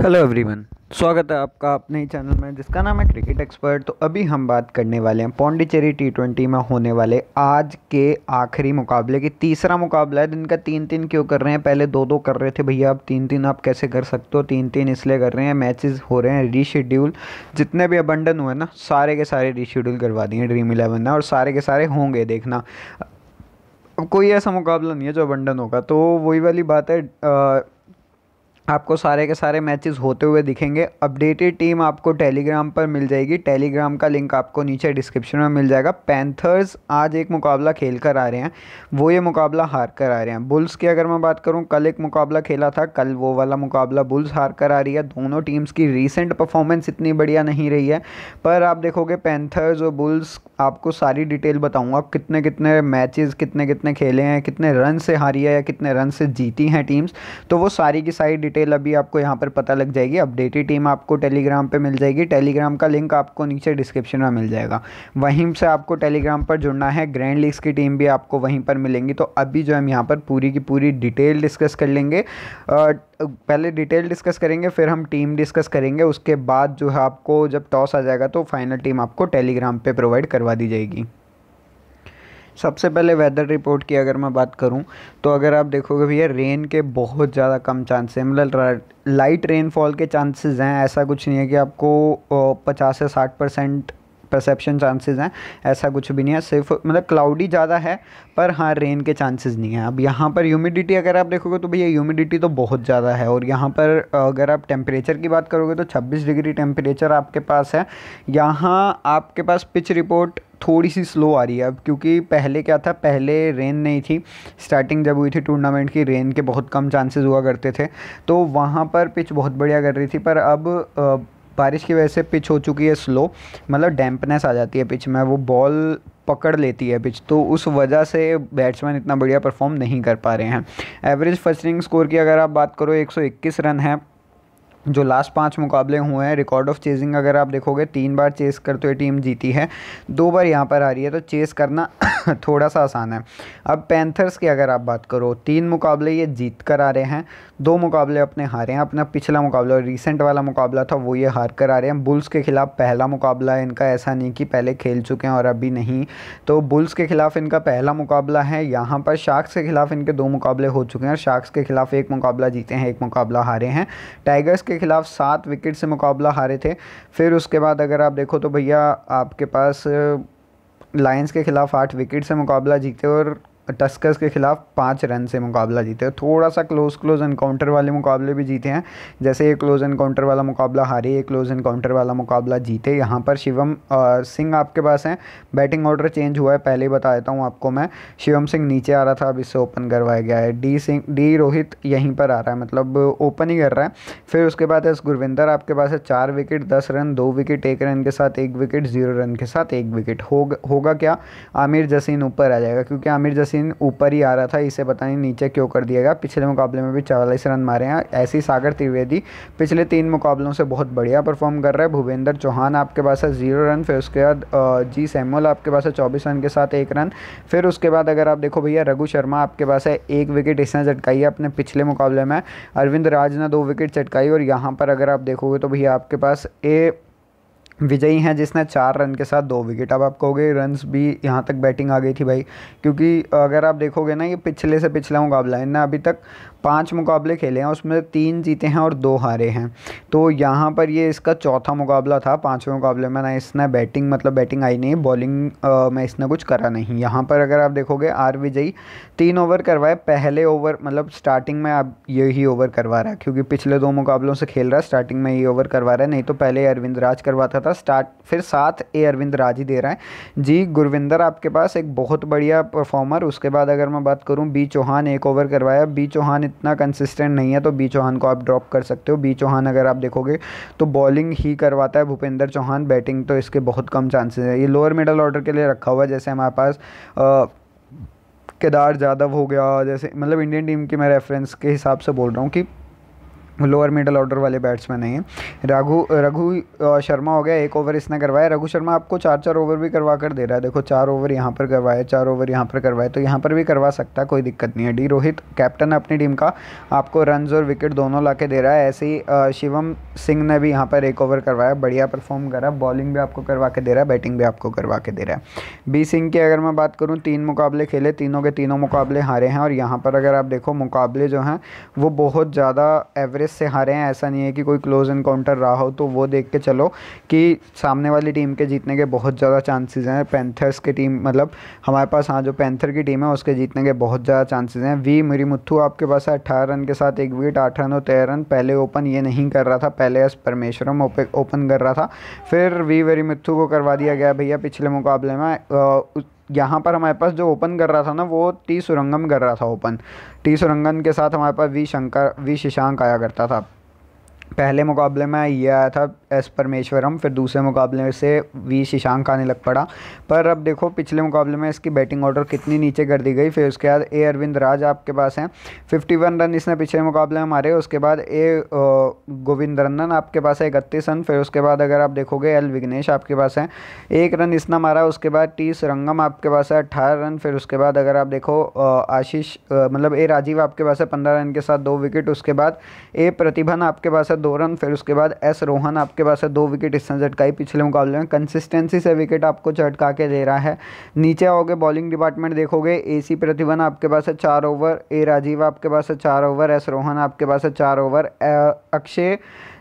hello everyone स्वागत है आपका अपने ही चैनल में जिसका नाम है क्रिकेट एक्सपर्ट तो अभी हम बात करने वाले हैं पौंडीचेरी टी ट्वेंटी में होने वाले आज के आखिरी मुकाबले की तीसरा मुकाबला है जिनका तीन तीन क्यों कर रहे हैं पहले दो दो कर रहे थे भैया आप तीन तीन आप कैसे कर सकते हो तीन तीन इसलिए कर रहे हैं मैचेज हो रहे हैं रीशेड्यूल जितने भी अबंडन हुए ना सारे के सारे रीशेड्यूल करवा दिए ड्रीम इलेवन ने और सारे के सारे होंगे देखना कोई ऐसा मुकाबला नहीं है जो अबंडन होगा तो वही वाली बात है आपको सारे के सारे मैचेस होते हुए दिखेंगे अपडेटेड टीम आपको टेलीग्राम पर मिल जाएगी टेलीग्राम का लिंक आपको नीचे डिस्क्रिप्शन में मिल जाएगा पैंथर्स आज एक मुकाबला खेल कर आ रहे हैं वो ये मुकाबला हार कर आ रहे हैं बुल्स की अगर मैं बात करूं कल एक मुकाबला खेला था कल वो वाला मुकाबला बुल्स हार कर आ रही है दोनों टीम्स की रिसेंट परफॉर्मेंस इतनी बढ़िया नहीं रही है पर आप देखोगे पैंथर्स और बुल्स आपको सारी डिटेल बताऊँगा कितने कितने मैच कितने कितने खेले हैं कितने रन से हारी है या कितने रन से जीती हैं टीम्स तो वो सारी की सारी डिटेल अभी आपको यहाँ पर पता लग जाएगी अपडेटेड टीम आपको टेलीग्राम पे मिल जाएगी टेलीग्राम का लिंक आपको नीचे डिस्क्रिप्शन में मिल जाएगा वहीं से आपको टेलीग्राम पर जुड़ना है ग्रैंड लीग्स की टीम भी आपको वहीं पर मिलेंगी तो अभी जो हम यहाँ पर पूरी की पूरी डिटेल डिस्कस कर लेंगे पहले डिटेल डिस्कस करेंगे फिर हम टीम डिस्कस करेंगे उसके बाद जो है आपको जब टॉस आ जाएगा तो फाइनल टीम आपको टेलीग्राम पे प्रोवाइड करवा दी जाएगी सबसे पहले वेदर रिपोर्ट की अगर मैं बात करूं तो अगर आप देखोगे भैया रेन के बहुत ज़्यादा कम चांसेस हैं मतलब लाइट रेनफॉल के चांसेस हैं ऐसा कुछ नहीं है कि आपको पचास से साठ परसेंट परसेप्शन चांसेस हैं ऐसा कुछ भी नहीं है सिर्फ मतलब क्लाउडी ज़्यादा है पर हाँ रेन के चांसेस नहीं है अब यहाँ पर ह्यूमिडिटी अगर आप देखोगे तो भैया ह्यूमिडिटी तो बहुत ज़्यादा है और यहाँ पर अगर आप टेम्परेचर की बात करोगे तो छब्बीस डिग्री टेम्परेचर आपके पास है यहाँ आपके पास पिच रिपोर्ट थोड़ी सी स्लो आ रही है अब क्योंकि पहले क्या था पहले रेन नहीं थी स्टार्टिंग जब हुई थी टूर्नामेंट की रेन के बहुत कम चांसेस हुआ करते थे तो वहाँ पर पिच बहुत बढ़िया कर रही थी पर अब बारिश की वजह से पिच हो चुकी है स्लो मतलब डैम्पनेस आ जाती है पिच में वो बॉल पकड़ लेती है पिच तो उस वजह से बैट्समैन इतना बढ़िया परफॉर्म नहीं कर पा रहे हैं एवरेज फर्स्ट इनिंग स्कोर की अगर आप बात करो 121 रन है जो लास्ट पांच मुकाबले हुए हैं रिकॉर्ड ऑफ चेजिंग अगर आप देखोगे तीन बार चेस करते हुए टीम जीती है दो बार यहाँ पर आ रही है तो चेस करना थोड़ा सा आसान है अब पैंथर्स की अगर आप बात करो तीन मुकाबले ये जीत कर आ रहे हैं दो मुकाबले अपने हारे हैं अपना पिछला मुकाबला रिसेंट वाला मुकाबला था वो ये हार कर आ रहे हैं बुल्स के ख़िलाफ़ पहला मुकाबला है इनका ऐसा नहीं कि पहले खेल चुके हैं और अभी नहीं तो बुल्स के ख़िलाफ़ इनका पहला मुकाबला है यहाँ पर शार्क्स के ख़िलाफ़ इनके दो मुकाबले हो चुके हैं शार्क्स के ख़िलाफ़ एक मुकाबला जीते हैं एक मुकाबला हारे हैं टाइगर्स के के ख़िलाफ़ सात विकेट से मुकाबला हारे थे फिर उसके बाद अगर आप देखो तो भैया आपके पास लायंस के ख़िलाफ़ आठ विकेट से मुकाबला जीते और टस्कर्स के खिलाफ पाँच रन से मुकाबला जीते थोड़ा सा क्लोज क्लोज इनकाउंटर वाले मुकाबले भी जीते हैं जैसे एक क्लोज इनकाउंटर वाला मुकाबला हारे एक क्लोज इनकाउंटर वाला मुकाबला जीते यहाँ पर शिवम सिंह आपके पास हैं बैटिंग ऑर्डर चेंज हुआ है पहले ही बता देता हूँ आपको मैं शिवम सिंह नीचे आ रहा था अब इससे ओपन करवाया गया है डी सिंह डी रोहित यहीं पर आ रहा है मतलब ओपन ही कर रहा है फिर उसके बाद एस गुरविंदर आपके पास है चार विकेट दस रन दो विकेट एक रन के साथ एक विकेट जीरो रन के साथ एक विकेट होगा होगा क्या आमिर जसीन ऊपर आ जाएगा क्योंकि आमिर जसीन सीन ऊपर ही आ रहा था इसे पता नहीं नीचे क्यों कर दिया गया पिछले मुकाबले में भी चवालीस रन मारे हैं ऐसी सागर त्रिवेदी पिछले तीन मुकाबलों से बहुत बढ़िया परफॉर्म कर रहा है भूपेंद्र चौहान आपके पास है जीरो रन फिर उसके बाद जी सैमुअल आपके पास है चौबीस रन के साथ एक रन फिर उसके बाद अगर आप देखो भैया रघु शर्मा आपके पास है एक विकेट इसने झटकाई है अपने पिछले मुकाबले में अरविंद राज ने दो विकेट चटकाई और यहाँ पर अगर आप देखोगे तो भैया आपके पास ए विजयी हैं जिसने चार रन के साथ दो विकेट अब आप कहोगे रन्स भी यहाँ तक बैटिंग आ गई थी भाई क्योंकि अगर आप देखोगे ना ये पिछले से पिछला मुकाबला है ना अभी तक पांच मुकाबले खेले हैं उसमें तीन जीते हैं और दो हारे हैं तो यहाँ पर ये इसका चौथा मुकाबला था पाँचवें मुकाबले में ना इसने बैटिंग मतलब बैटिंग आई नहीं बॉलिंग में इसने कुछ करा नहीं यहाँ पर अगर आप देखोगे आर विजयी तीन ओवर करवाए पहले ओवर मतलब स्टार्टिंग में आप यही ओवर करवा रहा है क्योंकि पिछले दो मुकाबलों से खेल रहा है स्टार्टिंग में ये ओवर करवा रहा है नहीं तो पहले अरविंद राज करवाता था स्टार्ट फिर साथ ए अरविंद राजी दे रहे हैं जी गुरविंदर आपके पास एक बहुत बढ़िया परफॉर्मर उसके बाद अगर मैं बात करूं बी चौहान एक ओवर करवाया बी चौहान इतना कंसिस्टेंट नहीं है तो बी चौहान को आप ड्रॉप कर सकते हो बी चौहान अगर आप देखोगे तो बॉलिंग ही करवाता है भूपेंद्र चौहान बैटिंग तो इसके बहुत कम चांसेज है ये लोअर मिडल ऑर्डर के लिए रखा हुआ है जैसे हमारे पास केदार यादव हो गया जैसे मतलब इंडियन टीम के मैं रेफरेंस के हिसाब से बोल रहा हूँ कि लोअर मिडल ऑर्डर वाले बैट्समैन हैं राघु रघु शर्मा हो गया एक ओवर इसने करवाया रघु शर्मा आपको चार चार ओवर भी करवा कर दे रहा है देखो चार ओवर यहाँ पर करवाए चार ओवर यहाँ पर करवाए तो यहाँ पर भी करवा सकता है कोई दिक्कत नहीं है डी रोहित कैप्टन है अपनी टीम का आपको रन और विकेट दोनों ला के दे रहा है ऐसे ही शिवम सिंह ने भी यहाँ पर एक ओवर करवाया बढ़िया परफॉर्म करा बॉलिंग भी आपको करवा के दे रहा है बैटिंग भी आपको करवा के दे रहा है बी सिंह की अगर मैं बात करूँ तीन मुकाबले खेले तीनों के तीनों मुकाबले हारे हैं और यहाँ पर अगर आप देखो मुकाबले जो हैं वो बहुत ज़्यादा एवरेज वायरस से हारे हैं ऐसा नहीं है कि कोई क्लोज इनकाउंटर रहा हो तो वो देख के चलो कि सामने वाली टीम के जीतने के बहुत ज़्यादा चांसेस हैं पैंथर्स की टीम मतलब हमारे पास हाँ जो पैंथर की टीम है उसके जीतने के बहुत ज़्यादा चांसेस हैं वी मुरीमुथु आपके पास है अट्ठारह रन के साथ एक विकेट आठ रन और तेरह रन पहले ओपन ये नहीं कर रहा था पहले एस परमेश्वरम ओपन कर रहा था फिर वी वेरीमुथु को करवा दिया गया भैया पिछले मुकाबले में यहाँ पर हमारे पास जो ओपन कर रहा था ना वो टी सुरंगम कर रहा था ओपन टी सुरंगम के साथ हमारे पास वी शंकर वी शशांक आया करता था पहले मुकाबले में ये आया था एस परमेश्वरम फिर दूसरे मुकाबले से वी शशांक आने लग पड़ा पर अब देखो पिछले मुकाबले में इसकी बैटिंग ऑर्डर कितनी नीचे कर दी गई फिर उसके बाद ए अरविंद राज आपके पास हैं फिफ्टी वन रन इसने पिछले मुकाबले में मारे उसके बाद ए गोविंद रंदन आपके पास है इकतीस रन फिर उसके बाद अगर आप देखोगे एल विघ्नेश आपके पास हैं एक रन इसने मारा उसके बाद टी सुरंगम आपके पास है अट्ठारह रन फिर उसके बाद अगर आप देखो आशीष मतलब ए राजीव आपके पास है पंद्रह रन के साथ दो विकेट उसके बाद ए प्रतिभा आपके पास है दो रन फिर उसके बाद एस रोहन आपके पास है दो विकेट इस झटकाई पिछले मुकाबले में कंसिस्टेंसी से विकेट आपको झटका के दे रहा है नीचे आओगे बॉलिंग डिपार्टमेंट देखोगे ए सी प्रतिभा आपके पास है चार ओवर ए राजीव आपके पास है चार ओवर एस रोहन आपके पास है चार ओवर अक्षय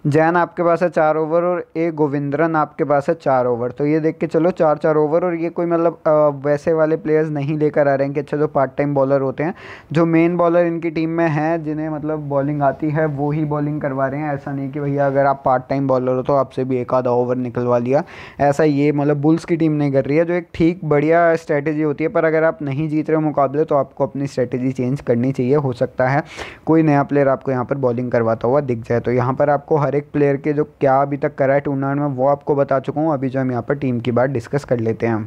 जैन आपके पास है चार ओवर और ए गोविंद्रन आपके पास है चार ओवर तो ये देख के चलो चार चार ओवर और ये कोई मतलब वैसे वाले प्लेयर्स नहीं लेकर आ रहे हैं कि अच्छा जो पार्ट टाइम बॉलर होते हैं जो मेन बॉलर इनकी टीम में हैं जिन्हें मतलब बॉलिंग आती है वो ही बॉलिंग करवा रहे हैं ऐसा नहीं कि भैया अगर आप पार्ट टाइम बॉलर हो तो आपसे भी एक आधा ओवर निकलवा लिया ऐसा ये मतलब बुल्स की टीम नहीं कर रही है जो एक ठीक बढ़िया स्ट्रैटेजी होती है पर अगर आप नहीं जीत रहे हो मुकाबले तो आपको अपनी स्ट्रैटेजी चेंज करनी चाहिए हो सकता है कोई नया प्लेयर आपको यहाँ पर बॉलिंग करवाता हुआ दिख जाए तो यहाँ पर आपको हर हर एक प्लेयर के जो क्या अभी तक करा है टूर्नामेंट में वो आपको बता चुका हूँ अभी जो हम यहाँ पर टीम की बात डिस्कस कर लेते हैं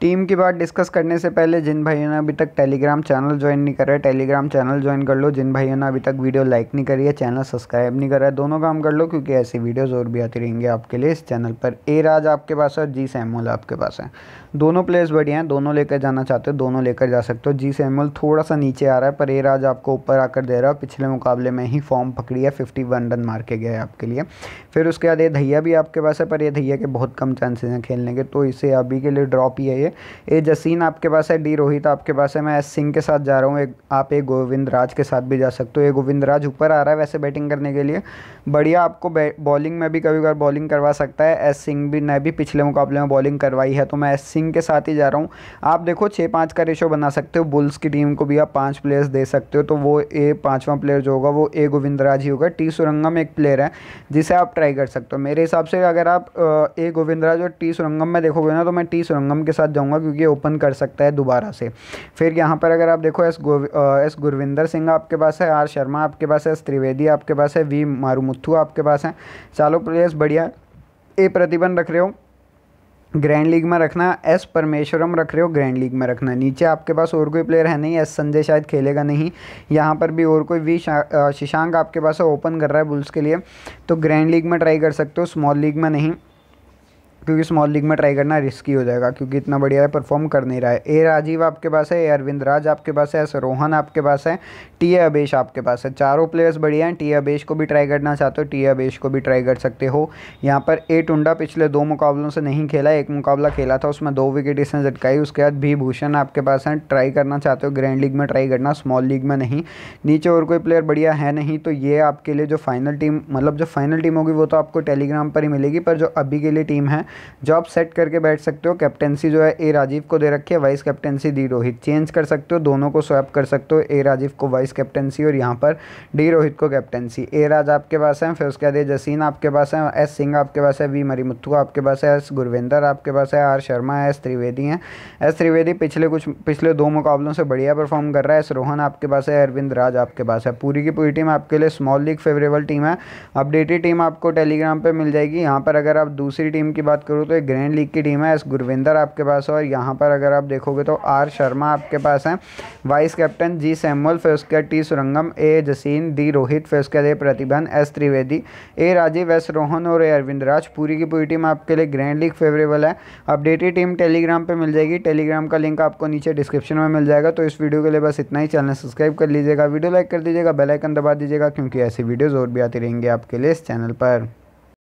टीम की बात डिस्कस करने से पहले जिन भाइयों ने अभी तक टेलीग्राम चैनल ज्वाइन नहीं करा है टेलीग्राम चैनल ज्वाइन कर लो जिन भाइयों ने अभी तक वीडियो लाइक नहीं करी है चैनल सब्सक्राइब नहीं करा है दोनों काम कर लो क्योंकि ऐसी वीडियोज़ और भी आती रहेंगे आपके लिए इस चैनल पर ए राज आपके पास है और जी सैमोल आपके पास है दोनों प्लेयर्स बढ़िया हैं दोनों लेकर जाना चाहते हो दोनों लेकर जा सकते हो जी सैमुअल थोड़ा सा नीचे आ रहा है पर ए राज आपको ऊपर आकर दे रहा है पिछले मुकाबले में ही फॉर्म पकड़ी है फिफ्टी वन रन मार के गया है आपके लिए फिर उसके बाद ये धैया भी आपके पास है पर ये धैया के बहुत कम चांसेस हैं खेलने के तो इसे अभी के लिए ड्रॉप ही है ये ए जसीन आपके पास है डी रोहित आपके पास है मैं एस सिंह के साथ जा रहा हूँ एक आप ए गोविंद राज के साथ भी जा सकते हो ये गोविंद राज ऊपर आ रहा है वैसे बैटिंग करने के लिए बढ़िया आपको बॉलिंग में भी कभी कभार बॉलिंग करवा सकता है एस सिंह भी ने भी पिछले मुकाबले में बॉलिंग करवाई है तो मैं एस सिंह थिंग के साथ ही जा रहा हूँ आप देखो छः पाँच का रेशो बना सकते हो बुल्स की टीम को भी आप पाँच प्लेयर्स दे सकते हो तो वो ए पाँचवा प्लेयर जो होगा वो ए राज ही होगा टी सुरंगम एक प्लेयर है जिसे आप ट्राई कर सकते हो मेरे हिसाब से अगर आप ए राज और टी सुरंगम में देखोगे ना तो मैं टी सुरंगम के साथ जाऊँगा क्योंकि ओपन कर सकता है दोबारा से फिर यहाँ पर अगर आप देखो एस एस गुरविंदर सिंह आपके पास है आर शर्मा आपके पास है एस त्रिवेदी आपके पास है वी मारूमुथु आपके पास हैं चालो प्लेयर्स बढ़िया ए प्रतिबंध रख रहे हो ग्रैंड लीग में रखना एस परमेश्वरम रख रहे हो ग्रैंड लीग में रखना नीचे आपके पास और कोई प्लेयर है नहीं एस संजय शायद खेलेगा नहीं यहाँ पर भी और कोई वी शशांक आपके पास ओपन कर रहा है बुल्स के लिए तो ग्रैंड लीग में ट्राई कर सकते हो स्मॉल लीग में नहीं क्योंकि स्मॉल लीग में ट्राई करना रिस्की हो जाएगा क्योंकि इतना बढ़िया है परफॉर्म कर नहीं रहा है ए राजीव आपके पास है ए अरविंद राज आपके पास है एस रोहन आपके पास है टी ए अबेश आपके पास है चारों प्लेयर्स बढ़िया हैं टी ए अबेश को भी ट्राई करना चाहते हो टी ए अबेश को भी ट्राई कर सकते हो यहाँ पर ए टुंडा पिछले दो मुकाबलों से नहीं खेला एक मुकाबला खेला था उसमें दो विकेट इसने झटकाई उसके बाद भी भूषण आपके पास हैं ट्राई करना चाहते हो ग्रैंड लीग में ट्राई करना स्मॉल लीग में नहीं नीचे और कोई प्लेयर बढ़िया है नहीं तो ये आपके लिए जो फाइनल टीम मतलब जो फाइनल टीम होगी वो तो आपको टेलीग्राम पर ही मिलेगी पर जो अभी के लिए टीम है जॉब सेट करके बैठ सकते हो कैप्टेंसी जो है ए राजीव को दे रखी है vice captaincy D Rohit change कर सकते हो दोनों को स्वैप कर सकते हो ए राजीव को वाइस कैप्टेंसी और यहाँ पर डी रोहित को कैप्टेंसी ए राज आपके पास है फिर उसके बाद ए जसीन आपके पास है एस सिंह आपके पास है वी मरीमुथु आपके पास है एस गुरविंदर आपके पास है आर शर्मा है एस त्रिवेदी हैं एस त्रिवेदी पिछले कुछ पिछले दो मुकाबलों से बढ़िया परफॉर्म कर रहा है एस रोहन आपके पास है अरविंद राज आपके पास है पूरी की पूरी टीम आपके लिए स्मॉल लीग फेवरेबल टीम है अपडेटेड टीम आपको टेलीग्राम पर मिल जाएगी यहाँ पर अगर आप दूसरी टीम की बात बात करूँ तो एक ग्रैंड लीग की टीम है एस गुरविंदर आपके पास है और यहाँ पर अगर आप देखोगे तो आर शर्मा आपके पास हैं वाइस कैप्टन जी सैमुअल फिर उसके T Surangam A Jaseen D Rohit फिर उसके लिए Pratibhan S Trivedi A Rajeev S Rohan और ए अरविंद राज पूरी की पूरी टीम आपके लिए ग्रैंड लीग फेवरेबल है अपडेटेड टीम टेलीग्राम पर मिल जाएगी टेलीग्राम का लिंक आपको नीचे डिस्क्रिप्शन में मिल जाएगा तो इस वीडियो के लिए बस इतना ही चैनल सब्सक्राइब कर लीजिएगा वीडियो लाइक कर दीजिएगा बेलाइकन दबा दीजिएगा क्योंकि ऐसी वीडियोज़ और भी आती रहेंगे आपके लिए इस चैनल पर